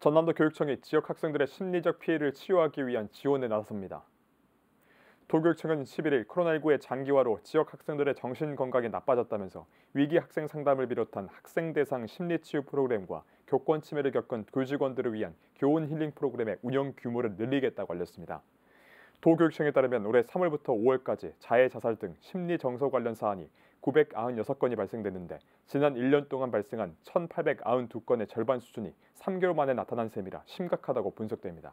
전남도 교육청이 지역 학생들의 심리적 피해를 치유하기 위한 지원에 나섭니다. 도교육청은 11일 코로나19의 장기화로 지역 학생들의 정신건강이 나빠졌다면서 위기 학생 상담을 비롯한 학생 대상 심리치유 프로그램과 교권 침해를 겪은 교직원들을 위한 교원 힐링 프로그램의 운영 규모를 늘리겠다고 알렸습니다. 도교육청에 따르면 올해 3월부터 5월까지 자해 자살 등 심리 정서 관련 사안이 996건이 발생됐는데 지난 1년 동안 발생한 1,892건의 절반 수준이 3개월 만에 나타난 셈이라 심각하다고 분석됩니다.